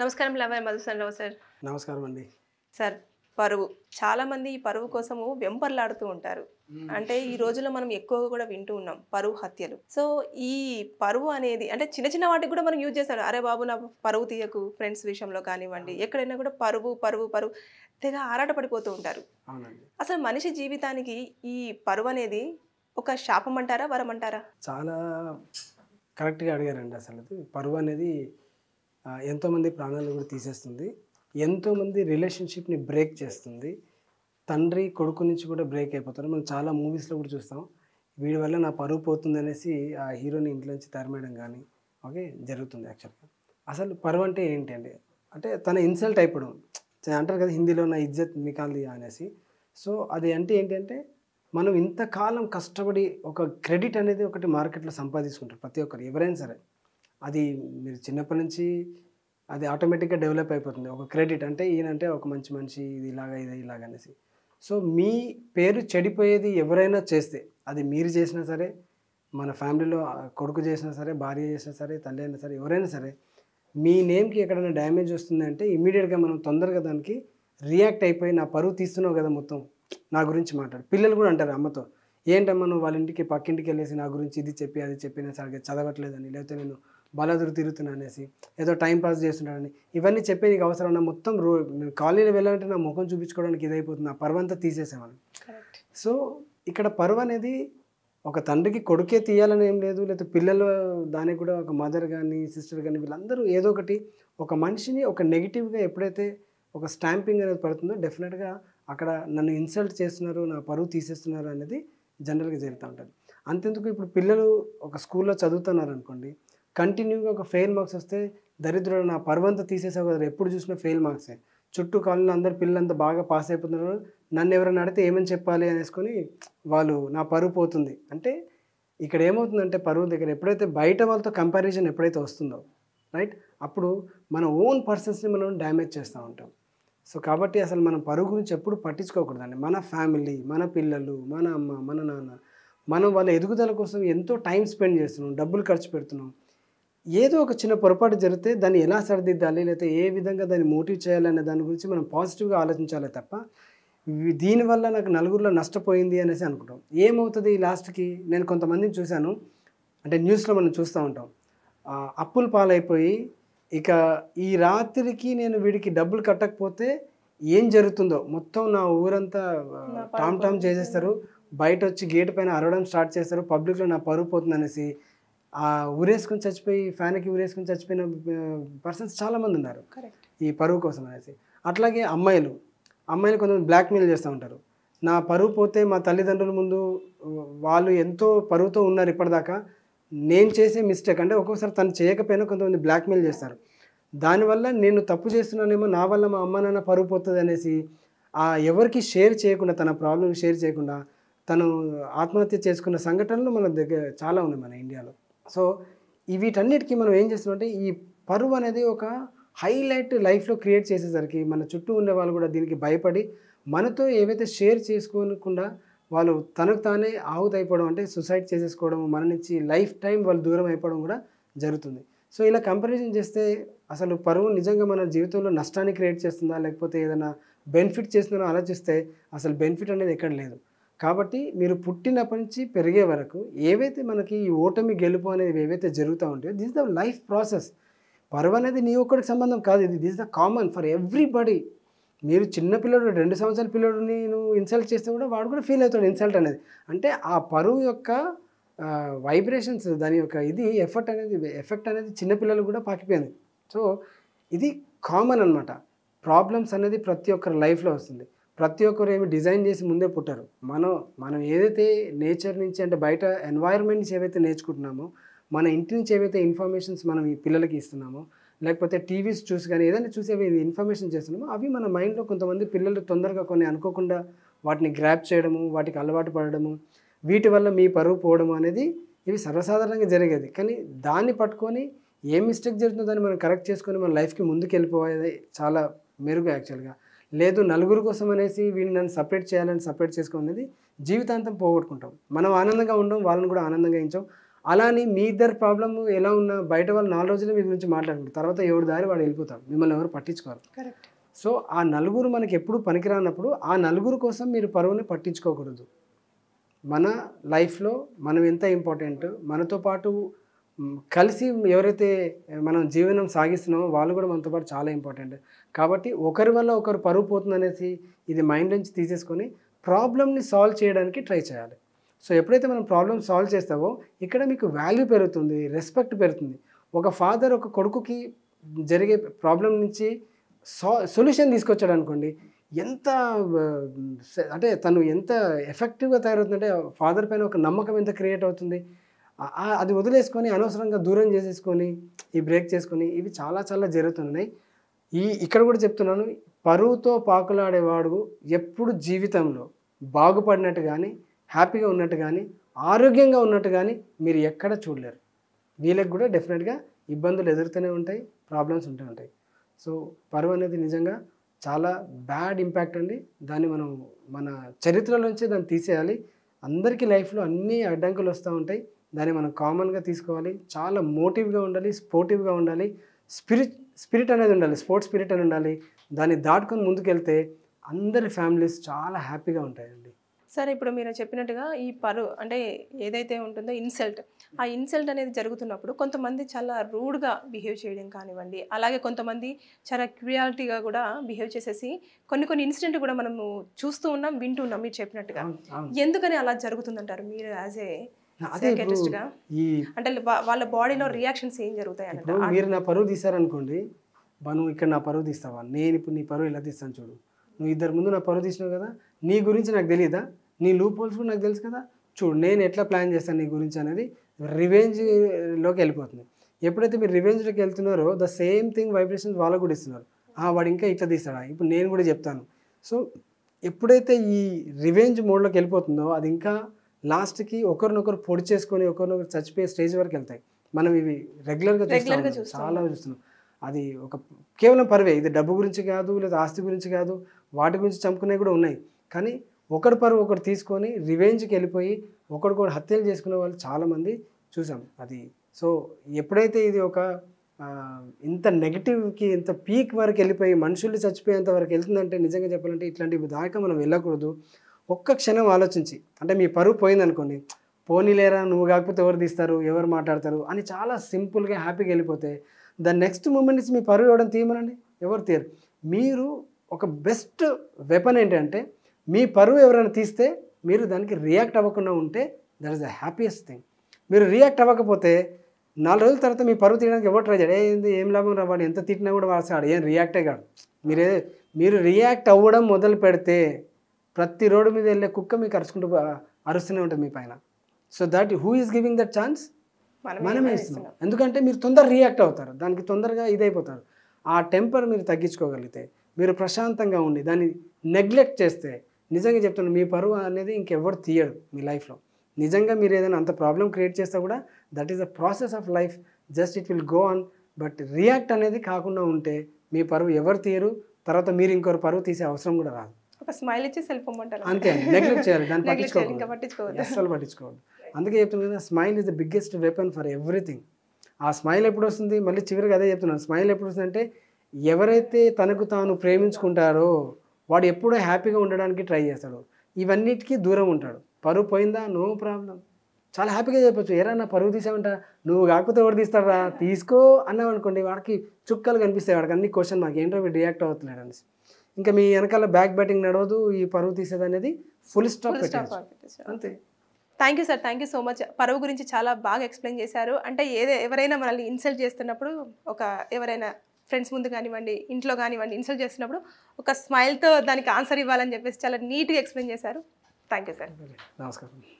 నమస్కారం లవర్ రావు సార్ నమస్కారం అండి సార్ పరువు చాలామంది ఈ పరువు కోసము వెంపర్లాడుతూ ఉంటారు అంటే ఈ రోజుల్లో మనం ఎక్కువగా కూడా వింటూ ఉన్నాం పరువు హత్యలు సో ఈ పరువు అనేది అంటే చిన్న చిన్న వాటికి కూడా మనం యూజ్ చేస్తాడు అరే బాబు నా పరువు తీయకు ఫ్రెండ్స్ విషయంలో కానివ్వండి ఎక్కడైనా కూడా పరువు పరువు పరువు తెగ ఆరాట పడిపోతూ ఉంటారు అసలు మనిషి జీవితానికి ఈ పరువు అనేది ఒక శాపం అంటారా వరం అంటారా చాలా కరెక్ట్గా అడిగారండి అసలు పరువు అనేది ఎంతోమంది ప్రాణాలను కూడా తీసేస్తుంది ఎంతోమంది రిలేషన్షిప్ని బ్రేక్ చేస్తుంది తండ్రి కొడుకు నుంచి కూడా బ్రేక్ అయిపోతారు మనం చాలా మూవీస్లో కూడా చూస్తాం వీడి వల్ల నా పరువు పోతుంది అనేసి ఆ హీరోని ఇంట్లో నుంచి తరిమేయడం కానీ ఓకే జరుగుతుంది యాక్చువల్గా అసలు పరువు అంటే ఏంటి అండి అంటే తన ఇన్సల్ట్ అయిపోవడం అంటారు కదా హిందీలో నా ఇజ్జత్ మికాంది అనేసి సో అది అంటే ఏంటంటే మనం ఇంతకాలం కష్టపడి ఒక క్రెడిట్ అనేది ఒకటి మార్కెట్లో సంపాదించుకుంటారు ప్రతి ఒక్కరు ఎవరైనా సరే అది మీరు చిన్నప్పటి నుంచి అది ఆటోమేటిక్గా డెవలప్ అయిపోతుంది ఒక క్రెడిట్ అంటే ఈయనంటే ఒక మంచి మనిషి ఇది ఇలాగ ఇది ఇలాగ అనేసి సో మీ పేరు చెడిపోయేది ఎవరైనా చేస్తే అది మీరు చేసినా సరే మన ఫ్యామిలీలో కొడుకు చేసినా సరే భార్య చేసినా సరే తల్లి అయినా సరే ఎవరైనా సరే మీ నేమ్కి ఎక్కడైనా డ్యామేజ్ వస్తుందంటే ఇమీడియట్గా మనం తొందరగా దానికి రియాక్ట్ అయిపోయి నా పరువు తీస్తున్నావు కదా మొత్తం నా గురించి మాట్లాడు పిల్లలు కూడా అంటారు అమ్మతో ఏంటమ్మా నువ్వు వాళ్ళ ఇంటికి పక్కింటికి వెళ్ళేసి నా గురించి ఇది చెప్పి అది చెప్పినా సరిగ్గా చదవట్లేదని లేకపోతే నేను బాలాదురు తిరుగుతున్నా అనేసి ఏదో టైం పాస్ చేస్తున్నాడని ఇవన్నీ చెప్పే నీకు అవసరం నా మొత్తం రో కాలనీలో వెళ్ళాలంటే నా ముఖం చూపించుకోవడానికి ఇదైపోతుంది ఆ పర్వంతా తీసేసేవాళ్ళు సో ఇక్కడ పర్వ అనేది ఒక తండ్రికి కొడుకే తీయాలని ఏం లేదు లేకపోతే పిల్లలు దానికి కూడా ఒక మదర్ కానీ సిస్టర్ కానీ వీళ్ళందరూ ఏదో ఒకటి ఒక మనిషిని ఒక నెగిటివ్గా ఎప్పుడైతే ఒక స్టాంపింగ్ అనేది పడుతుందో డెఫినెట్గా అక్కడ నన్ను ఇన్సల్ట్ చేస్తున్నారు నా పరువు తీసేస్తున్నారు అనేది జనరల్గా జరుగుతూ ఉంటుంది అంతెందుకు ఇప్పుడు పిల్లలు ఒక స్కూల్లో చదువుతున్నారు అనుకోండి కంటిన్యూగా ఒక ఫెయిల్ మార్క్స్ వస్తే దరిద్రుడు నా పర్వంత తీసేసావు కదా ఎప్పుడు చూసినా ఫెయిల్ మార్క్సే చుట్టూ కాలంలో అందరు పిల్లలంతా బాగా పాస్ అయిపోతున్నారు నన్ను ఎవరైనా అడిగితే ఏమని చెప్పాలి అనేసుకొని వాళ్ళు నా పరువు పోతుంది అంటే ఇక్కడ ఏమవుతుందంటే పరువు దగ్గర ఎప్పుడైతే బయట వాళ్ళతో కంపారిజన్ ఎప్పుడైతే వస్తుందో రైట్ అప్పుడు మన ఓన్ పర్సన్స్ని మనం డ్యామేజ్ చేస్తూ ఉంటాం సో కాబట్టి అసలు మనం పరుగు గురించి ఎప్పుడు పట్టించుకోకూడదండి మన ఫ్యామిలీ మన పిల్లలు మన అమ్మ మన నాన్న మనం వాళ్ళ ఎదుగుదల కోసం ఎంతో టైం స్పెండ్ చేస్తున్నాం డబ్బులు ఖర్చు పెడుతున్నాం ఏదో ఒక చిన్న పొరపాటు జరిగితే దాన్ని ఎలా సరిదిద్దాలి లేకపోతే ఏ విధంగా దాన్ని మోటివ్ చేయాలనే దాని గురించి మనం పాజిటివ్గా ఆలోచించాలి తప్ప దీనివల్ల నాకు నలుగురిలో నష్టపోయింది అనేసి అనుకుంటాం ఏమవుతుంది లాస్ట్కి నేను కొంతమందిని చూశాను అంటే న్యూస్లో మనం చూస్తూ ఉంటాం అప్పులు పాలైపోయి ఇక ఈ రాత్రికి నేను వీడికి డబ్బులు కట్టకపోతే ఏం జరుగుతుందో మొత్తం నా ఊరంతా టామ్ టామ్ చేసేస్తారు బయట వచ్చి గేట్ పైన అరవడం స్టార్ట్ చేస్తారు పబ్లిక్లో నా పరుగు పోతుంది అనేసి ఆ ఊరేసుకుని చచ్చిపోయి ఫ్యాన్కి ఊరేసుకుని చచ్చిపోయిన పర్సన్స్ చాలామంది ఉన్నారు ఈ పరువు కోసం అనేసి అట్లాగే అమ్మాయిలు అమ్మాయిలు కొంతమంది బ్లాక్మెయిల్ చేస్తూ ఉంటారు నా పరువు పోతే మా తల్లిదండ్రుల ముందు వాళ్ళు ఎంతో పరువుతో ఉన్నారు ఇప్పటిదాకా నేను చేసే మిస్టేక్ అంటే ఒక్కొక్కసారి తను చేయకపోయినా కొంతమంది బ్లాక్మెయిల్ చేస్తారు దానివల్ల నేను తప్పు చేస్తున్నానేమో నా వల్ల మా అమ్మ నాన్న పరువు పోతుంది అనేసి ఆ ఎవరికి షేర్ చేయకుండా తన ప్రాబ్లమ్ షేర్ చేయకుండా తను ఆత్మహత్య చేసుకున్న సంఘటనలు మన దగ్గర చాలా ఉన్నాయి మన ఇండియాలో సో వీటన్నిటికీ మనం ఏం చేస్తున్నామంటే ఈ పరువు అనేది ఒక హైలైట్ లైఫ్లో క్రియేట్ చేసేసరికి మన చుట్టూ ఉండే వాళ్ళు కూడా దీనికి భయపడి మనతో ఏవైతే షేర్ చేసుకోకుండా వాళ్ళు తనకు తానే ఆహుతి అయిపోవడం అంటే సుసైడ్ చేసేసుకోవడం మన నుంచి లైఫ్ టైం వాళ్ళు దూరం అయిపోవడం కూడా జరుగుతుంది సో ఇలా కంపారిజన్ చేస్తే అసలు పరువు నిజంగా మన జీవితంలో నష్టాన్ని క్రియేట్ చేస్తుందా లేకపోతే ఏదైనా బెనిఫిట్ చేస్తుందో ఆలోచిస్తే అసలు బెనిఫిట్ అనేది ఎక్కడ లేదు కాబట్టి మీరు పుట్టినప్పటి నుంచి పెరిగే వరకు ఏవైతే మనకి ఈ ఓటమి గెలుపు అనేది ఏవైతే జరుగుతూ ఉంటాయో దిస్ ద లైఫ్ ప్రాసెస్ పరువు అనేది నీ ఒక్కడికి సంబంధం కాదు ఇది this the common for everybody మీరు చిన్నపిల్లడు రెండు సంవత్సరాల పిల్లడిని నువ్వు ఇన్సల్ట్ చేస్తే కూడా వాడు కూడా ఫీల్ అవుతాడు ఇన్సల్ట్ అనేది అంటే ఆ పరువు యొక్క వైబ్రేషన్స్ దాని యొక్క ఇది ఎఫర్ట్ అనేది ఎఫెక్ట్ అనేది చిన్నపిల్లలు కూడా పాకిపోయింది సో ఇది కామన్ అనమాట ప్రాబ్లమ్స్ అనేది ప్రతి ఒక్కరి లైఫ్లో వస్తుంది ప్రతి ఒక్కరు ఏమి డిజైన్ చేసి ముందే పుట్టారు మనం మనం ఏదైతే నేచర్ నుంచి అంటే బయట ఎన్వైర్మెంట్స్ నుంచి ఏవైతే నేర్చుకుంటున్నామో మన ఇంటి నుంచి ఏవైతే ఇన్ఫర్మేషన్స్ మనం ఈ పిల్లలకి ఇస్తున్నామో లేకపోతే టీవీస్ చూసి కానీ ఏదైనా చూసి అవి ఇన్ఫర్మేషన్ చేస్తున్నామో అవి మన మైండ్లో కొంతమంది పిల్లలు తొందరగా కొన్ని అనుకోకుండా వాటిని గ్రాప్ చేయడము వాటికి అలవాటు పడడము వీటి వల్ల మీ పరువు పోవడం అనేది ఇవి సర్వసాధారణంగా జరిగేది కానీ దాన్ని పట్టుకొని ఏ మిస్టేక్ జరుగుతుందో దాన్ని మనం కరెక్ట్ చేసుకొని మన లైఫ్కి ముందుకు వెళ్ళిపోయేది చాలా మెరుగు యాక్చువల్గా లేదు నలుగురు కోసం అనేసి వీళ్ళు నన్ను సపరేట్ చేయాలని సపరేట్ చేసుకునేది జీవితాంతం పోగొట్టుకుంటాం మనం ఆనందంగా ఉండం వాళ్ళని కూడా ఆనందంగా ఇచ్చాం అలానే మీ ఇద్దరు ప్రాబ్లమ్ ఎలా ఉన్నా బయట వాళ్ళు నాలుగు రోజులు మీ గురించి మాట్లాడుకుంటారు తర్వాత ఎవరు దారి వాడు వెళ్ళిపోతారు మిమ్మల్ని ఎవరు పట్టించుకోరు కరెక్ట్ సో ఆ నలుగురు మనకి ఎప్పుడు పనికిరానప్పుడు ఆ నలుగురు కోసం మీరు పరువుని పట్టించుకోకూడదు మన లైఫ్లో మనం ఎంత ఇంపార్టెంట్ మనతో పాటు కలిసి ఎవరైతే మనం జీవనం సాగిస్తున్నామో వాళ్ళు కూడా మనతో పాటు చాలా ఇంపార్టెంట్ కాబట్టి ఒకరి వల్ల ఒకరు పరువు పోతుంది అనేసి ఇది మైండ్ నుంచి తీసేసుకొని ప్రాబ్లమ్ని సాల్వ్ చేయడానికి ట్రై చేయాలి సో ఎప్పుడైతే మనం ప్రాబ్లమ్ సాల్వ్ చేస్తావో ఇక్కడ మీకు వాల్యూ పెరుగుతుంది రెస్పెక్ట్ పెరుగుతుంది ఒక ఫాదర్ ఒక కొడుకుకి జరిగే ప్రాబ్లం నుంచి సొల్యూషన్ తీసుకొచ్చాడు అనుకోండి ఎంత అంటే తను ఎంత ఎఫెక్టివ్గా తయారవుతుందంటే ఫాదర్ పైన ఒక నమ్మకం ఎంత క్రియేట్ అవుతుంది అది వదిలేసుకొని అనవసరంగా దూరం చేసేసుకొని ఈ బ్రేక్ చేసుకొని ఇవి చాలా చాలా జరుగుతున్నాయి ఈ ఇక్కడ కూడా చెప్తున్నాను పరువుతో పాకులాడేవాడు ఎప్పుడు జీవితంలో బాగుపడినట్టు కానీ హ్యాపీగా ఉన్నట్టు కానీ ఆరోగ్యంగా ఉన్నట్టు కానీ మీరు ఎక్కడ చూడలేరు వీళ్ళకి కూడా డెఫినెట్గా ఇబ్బందులు ఎదురుతూనే ఉంటాయి ప్రాబ్లమ్స్ ఉంటూ ఉంటాయి సో పరువు అనేది నిజంగా చాలా బ్యాడ్ ఇంపాక్ట్ అండి దాన్ని మనం మన చరిత్రలోంచి దాన్ని తీసేయాలి అందరికీ లైఫ్లో అన్ని అడ్డంకులు వస్తూ ఉంటాయి దాన్ని మనం కామన్గా తీసుకోవాలి చాలా మోటివ్గా ఉండాలి స్పోర్టివ్గా ఉండాలి స్పిరిట్ స్పిరిట్ అనేది ఉండాలి స్పోర్ట్స్ స్పిరిట్ అని ఉండాలి దాన్ని దాటుకొని ముందుకెళ్తే అందరి ఫ్యామిలీస్ చాలా హ్యాపీగా ఉంటాయండి సరే ఇప్పుడు మీరు చెప్పినట్టుగా ఈ పరు అంటే ఏదైతే ఉంటుందో ఇన్సల్ట్ ఆ ఇన్సల్ట్ అనేది జరుగుతున్నప్పుడు కొంతమంది చాలా రూడ్గా బిహేవ్ చేయడం కానివ్వండి అలాగే కొంతమంది చాలా క్యూరియాలిటీగా కూడా బిహేవ్ చేసేసి కొన్ని కొన్ని ఇన్సిడెంట్ కూడా మనము చూస్తూ ఉన్నాం వింటూ ఉన్నాం మీరు చెప్పినట్టుగా ఎందుకని అలా జరుగుతుందంటారు మీరు యాజ్ ఏ ఈ అంటే వాళ్ళ బాడీలో రియాక్షన్స్ ఏం జరుగుతాయి మీరు నా పరువు తీసారనుకోండి నువ్వు ఇక్కడ నా పరువు తీస్తావా నేను ఇప్పుడు నీ పరువు ఎలా తీస్తాను చూడు నువ్వు ఇద్దరు ముందు నా పరువు తీసినావు కదా నీ గురించి నాకు తెలియదా నీ లూప్ హోల్స్ కూడా నాకు తెలుసు కదా చూడు నేను ఎట్లా ప్లాన్ చేస్తాను నీ గురించి అనేది రివెంజ్లోకి వెళ్ళిపోతుంది ఎప్పుడైతే మీరు రివెంజ్లోకి వెళ్తున్నారో ద సేమ్ థింగ్ వైబ్రేషన్స్ వాళ్ళకు కూడా ఇస్తున్నారు వాడు ఇంకా ఇట్లా తీస్తాడా ఇప్పుడు నేను కూడా చెప్తాను సో ఎప్పుడైతే ఈ రివెంజ్ మోడ్లోకి వెళ్ళిపోతుందో అది ఇంకా లాస్ట్కి ఒకరినొకరు పొడి చేసుకొని ఒకరినొకరు చచ్చిపోయే స్టేజ్ వరకు వెళ్తాయి మనం ఇవి రెగ్యులర్గా చూస్తాం చాలా చూస్తున్నాం అది ఒక కేవలం పరువే ఇది డబ్బు గురించి కాదు లేదా ఆస్తి గురించి కాదు వాటి గురించి చంపుకునేవి కూడా ఉన్నాయి కానీ ఒకటి పరువు ఒకటి తీసుకొని రివెంజ్కి వెళ్ళిపోయి కూడా హత్యలు చేసుకునే వాళ్ళు చాలామంది చూసాం అది సో ఎప్పుడైతే ఇది ఒక ఇంత నెగిటివ్కి ఇంత పీక్ వరకు వెళ్ళిపోయి మనుషులు చచ్చిపోయేంత వరకు వెళ్తుందంటే నిజంగా చెప్పాలంటే ఇట్లాంటి దాకా మనం వెళ్ళకూడదు ఒక్క క్షణం ఆలోచించి అంటే మీ పరువు పోయిందనుకోండి పోనీలేరా నువ్వు కాకపోతే ఎవరు తీస్తారు ఎవరు మాట్లాడతారు అని చాలా సింపుల్గా హ్యాపీగా వెళ్ళిపోతే ద నెక్స్ట్ మూమెంట్స్ మీ పరువు ఇవ్వడం తీయమనండి ఎవరు తీయరు మీరు ఒక బెస్ట్ వెపన్ ఏంటంటే మీ పరువు ఎవరైనా తీస్తే మీరు దానికి రియాక్ట్ అవ్వకుండా ఉంటే that is the happiest thing మీరు రియాక్ట్ అవ్వకపోతే నాలుగు రోజుల తర్వాత మీ పరువు తీయడానికి ఎవరు ట్రై చేయడం ఏంది ఏం లాభం రావాడు ఎంత తిట్టినా కూడా వాడు ఏం రియాక్టే కాడు మీరే మీరు రియాక్ట్ అవ్వడం మొదలు పెడితే ప్రతి రోడ్డు మీద వెళ్ళే కుక్క మీకు అరుచుకుంటూ అరుస్తూనే ఉంటుంది మీ పైన so that who is giving that chance మనమే ఇస్తున్నాం ఎందుకంటే మీరు తొందర రియాక్ట్ అవుతారు దానికి తొందరగా ఇదైపోతారు ఆ టెంపర్ మీరు తగ్గించుకోగలిగితే మీరు ప్రశాంతంగా ఉండి దాన్ని నెగ్లెక్ట్ చేస్తే నిజంగా చెప్తున్నాను మీ పరువు అనేది ఇంకెవరు తీయడు మీ లైఫ్లో నిజంగా మీరు ఏదైనా అంత ప్రాబ్లం క్రియేట్ చేస్తే కూడా that is the process of life just it will go on but react అనేది కాకుండా ఉంటే మీ పరువు ఎవరు తీయరు తర్వాత మీరు ఇంకొకరు పరువు తీసే అవసరం కూడా రాదు ఒక స్మైల్ ఇచ్చి సెల్ పొమ్మంటారు అంతే నెగ్లెక్ట్ చేయాలి దాన్ని పట్టించుకోవాలి ఇంకా పట్టించుకోవద్దు అస్సలు అందుకే చెప్తున్నాను smile is the biggest weapon for everything ఆ స్మైల్ ఎప్పుడు వస్తుంది మళ్ళీ చివరికి అదే చెప్తున్నాను స్మైల్ ఎప్పుడు వస్తుంది అంటే ఎవరైతే తనకు తాను ప్రేమించుకుంటారో వాడు ఎప్పుడూ హ్యాపీగా ఉండడానికి ట్రై చేస్తాడు ఇవన్నిటికీ దూరం ఉంటాడు పరువు పోయిందా నో ప్రాబ్లం చాలా హ్యాపీగా చెప్పచ్చు ఎరన్నా పరుగు పరువు తీసామంట నువ్వు కాకపోతే ఎవరు తీస్తారా తీసుకో అన్నావు అనుకోండి వాడికి చుక్కలు కనిపిస్తాయి వాడికి అన్ని క్వశ్చన్ మాకు ఏంటో రియాక్ట్ అవుతున్నాడు అనేసి ఇంకా మీ వెనకాల బ్యాక్ బ్యాటింగ్ నడవదు ఈ పరువు తీసేది అనేది ఫుల్ స్టాప్ అంతే thank you sir thank you so much పరువు గురించి చాలా బాగా ఎక్స్ప్లెయిన్ చేశారు అంటే ఏదే ఎవరైనా మనల్ని ఇన్సల్ట్ చేస్తున్నప్పుడు ఒక ఎవరైనా ఫ్రెండ్స్ ముందు కానివ్వండి ఇంట్లో కానివ్వండి ఇన్సల్ట్ చేస్తున్నప్పుడు ఒక స్మైల్తో దానికి ఆన్సర్ ఇవ్వాలని చెప్పేసి చాలా నీట్గా ఎక్స్ప్లెయిన్ చేశారు థ్యాంక్ యూ సార్ నమస్కారం